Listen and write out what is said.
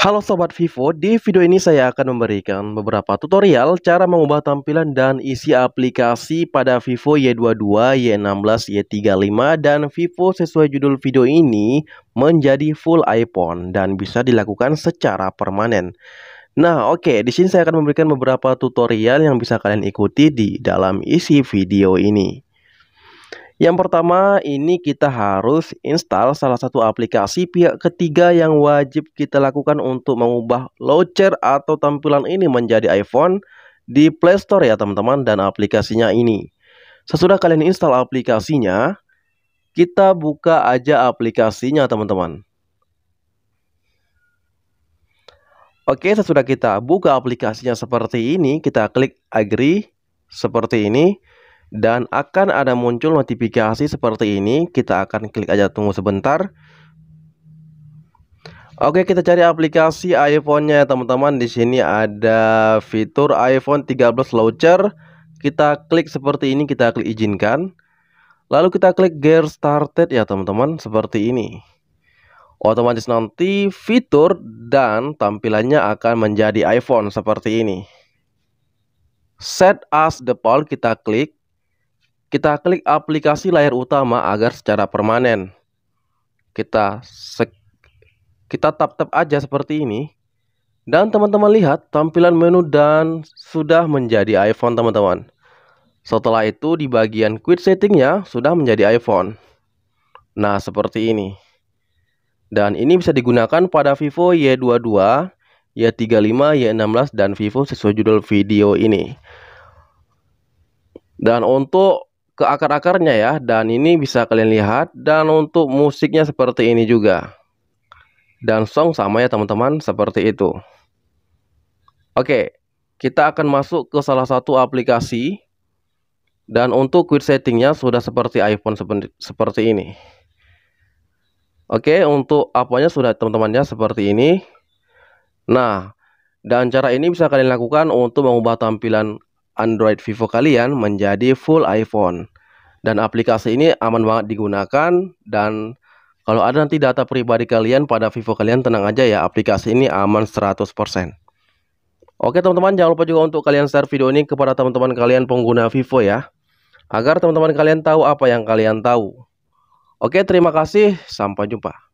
Halo Sobat Vivo, di video ini saya akan memberikan beberapa tutorial cara mengubah tampilan dan isi aplikasi pada Vivo Y22, Y16, Y35, dan Vivo sesuai judul video ini menjadi full iPhone dan bisa dilakukan secara permanen. Nah oke, okay, di sini saya akan memberikan beberapa tutorial yang bisa kalian ikuti di dalam isi video ini. Yang pertama, ini kita harus install salah satu aplikasi pihak ketiga yang wajib kita lakukan untuk mengubah launcher atau tampilan ini menjadi iPhone di Play Store ya teman-teman dan aplikasinya ini. Sesudah kalian install aplikasinya, kita buka aja aplikasinya teman-teman. Oke, sesudah kita buka aplikasinya seperti ini, kita klik agree seperti ini dan akan ada muncul notifikasi seperti ini kita akan klik aja tunggu sebentar Oke kita cari aplikasi iPhone-nya teman-teman di sini ada fitur iPhone 13 launcher kita klik seperti ini kita klik izinkan lalu kita klik gear started ya teman-teman seperti ini otomatis nanti fitur dan tampilannya akan menjadi iPhone seperti ini set as default kita klik kita klik aplikasi layar utama agar secara permanen. Kita kita tap-tap aja seperti ini. Dan teman-teman lihat tampilan menu dan sudah menjadi iPhone teman-teman. Setelah itu di bagian quick settingnya sudah menjadi iPhone. Nah seperti ini. Dan ini bisa digunakan pada Vivo Y22, Y35, Y16, dan Vivo sesuai judul video ini. Dan untuk ke akar-akarnya ya dan ini bisa kalian lihat dan untuk musiknya seperti ini juga dan song sama ya teman-teman seperti itu Oke kita akan masuk ke salah satu aplikasi dan untuk quick settingnya sudah seperti iPhone seperti ini Oke untuk apanya sudah teman-temannya seperti ini Nah dan cara ini bisa kalian lakukan untuk mengubah tampilan Android Vivo kalian menjadi full iPhone. Dan aplikasi ini aman banget digunakan dan kalau ada nanti data pribadi kalian pada Vivo kalian tenang aja ya, aplikasi ini aman 100%. Oke teman-teman, jangan lupa juga untuk kalian share video ini kepada teman-teman kalian pengguna Vivo ya. Agar teman-teman kalian tahu apa yang kalian tahu. Oke, terima kasih. Sampai jumpa.